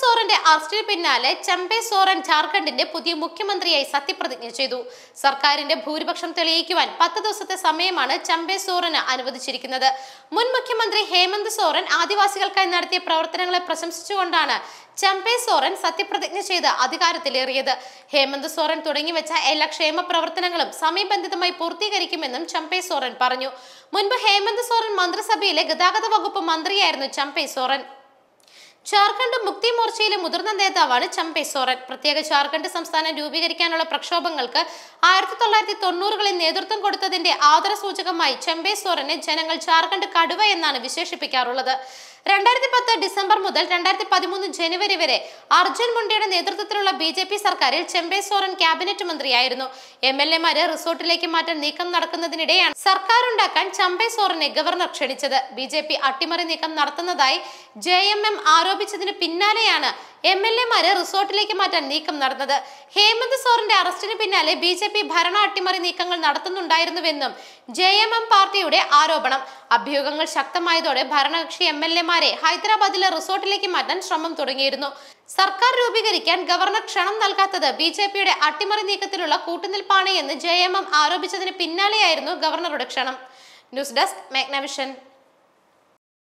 സോറന്റെ അറസ്റ്റിന് പിന്നാലെ ചമ്പെ സോറൻ ജാർഖണ്ഡിന്റെ പുതിയ മുഖ്യമന്ത്രിയായി സത്യപ്രതിജ്ഞ ചെയ്തു സർക്കാരിന്റെ ഭൂരിപക്ഷം തെളിയിക്കുവാൻ പത്ത് ദിവസത്തെ സമയമാണ് ചമ്പെ സോറന് അനുവദിച്ചിരിക്കുന്നത് മുൻ മുഖ്യമന്ത്രി ഹേമന്ത് സോറൻ ആദിവാസികൾക്കായി നടത്തിയ പ്രവർത്തനങ്ങളെ പ്രശംസിച്ചുകൊണ്ടാണ് ചമ്പെ സോറൻ സത്യപ്രതിജ്ഞ ചെയ്ത് അധികാരത്തിലേറിയത് ഹേമന്ത് സോറൻ തുടങ്ങി വെച്ച എല്ലാ ക്ഷേമ പ്രവർത്തനങ്ങളും സമയബന്ധിതമായി പൂർത്തീകരിക്കുമെന്നും ചമ്പെ സോറൻ പറഞ്ഞു മുൻപ് ഹേമന്ത് സോറൻ മന്ത്രിസഭയിലെ ഗതാഗത വകുപ്പ് മന്ത്രിയായിരുന്നു ചമ്പെ സോറൻ ജാർഖണ്ഡ് മുക്തി മോർച്ചയിലെ മുതിർന്ന നേതാവാണ് ചമ്പൈ സോറൻ പ്രത്യേക ജാർഖണ്ഡ് സംസ്ഥാനം രൂപീകരിക്കാനുള്ള പ്രക്ഷോഭങ്ങൾക്ക് ആയിരത്തി തൊള്ളായിരത്തി തൊണ്ണൂറുകളിൽ നേതൃത്വം കൊടുത്തതിന്റെ ആദരസൂചകമായി ചമ്പൈ സോറനെ ജനങ്ങൾ ജാർഖണ്ഡ് കടുവ എന്നാണ് വിശേഷിപ്പിക്കാറുള്ളത് രണ്ടായിരത്തി പത്ത് ഡിസംബർ മുതൽ രണ്ടായിരത്തി പതിമൂന്ന് ജനുവരി വരെ അർജുൻ മുണ്ടയുടെ നേതൃത്വത്തിലുള്ള ബി ജെ പി സർക്കാരിൽ ചെമ്പൈ സോറൻ ക്യാബിനറ്റ് മന്ത്രിയായിരുന്നു എം എൽ എമാരെ റിസോർട്ടിലേക്ക് മാറ്റാൻ നീക്കം നടക്കുന്നതിനിടെയാണ് സർക്കാർ ഉണ്ടാക്കാൻ ചമ്പൈ സോറനെ ഗവർണർ ക്ഷണിച്ചത് ബി ജെ പി അട്ടിമറി നീക്കം നടത്തുന്നതായി ജെ എം എം ആരോപിച്ചതിന് പിന്നാലെയാണ് എം എൽ എമാരെ റിസോർട്ടിലേക്ക് മാറ്റാൻ നീക്കം നടന്നത് ഹേമന്ത് സോറിന്റെ അറസ്റ്റിന് പിന്നാലെ ബി ജെ പി ഭരണ അട്ടിമറി നീക്കങ്ങൾ നടത്തുന്നുണ്ടായിരുന്നുവെന്നും ജെ എം എം പാർട്ടിയുടെ ആരോപണം അഭ്യൂഹങ്ങൾ ശക്തമായതോടെ ഭരണകക്ഷി എം എൽ എമാരെ ഹൈദരാബാദിലെ റിസോർട്ടിലേക്ക് മാറ്റാൻ ശ്രമം തുടങ്ങിയിരുന്നു സർക്കാർ രൂപീകരിക്കാൻ ഗവർണർ ക്ഷണം നൽകാത്തത് ബി ജെ പിയുടെ അട്ടിമറി നീക്കത്തിലുള്ള കൂട്ടുനിൽപ്പാണ് എന്ന് ജെ എം എം ആരോപിച്ചതിന് പിന്നാലെയായിരുന്നു ഗവർണറുടെ ക്ഷണം ന്യൂസ് ഡെസ്ക് മാഗ്നവിഷൻ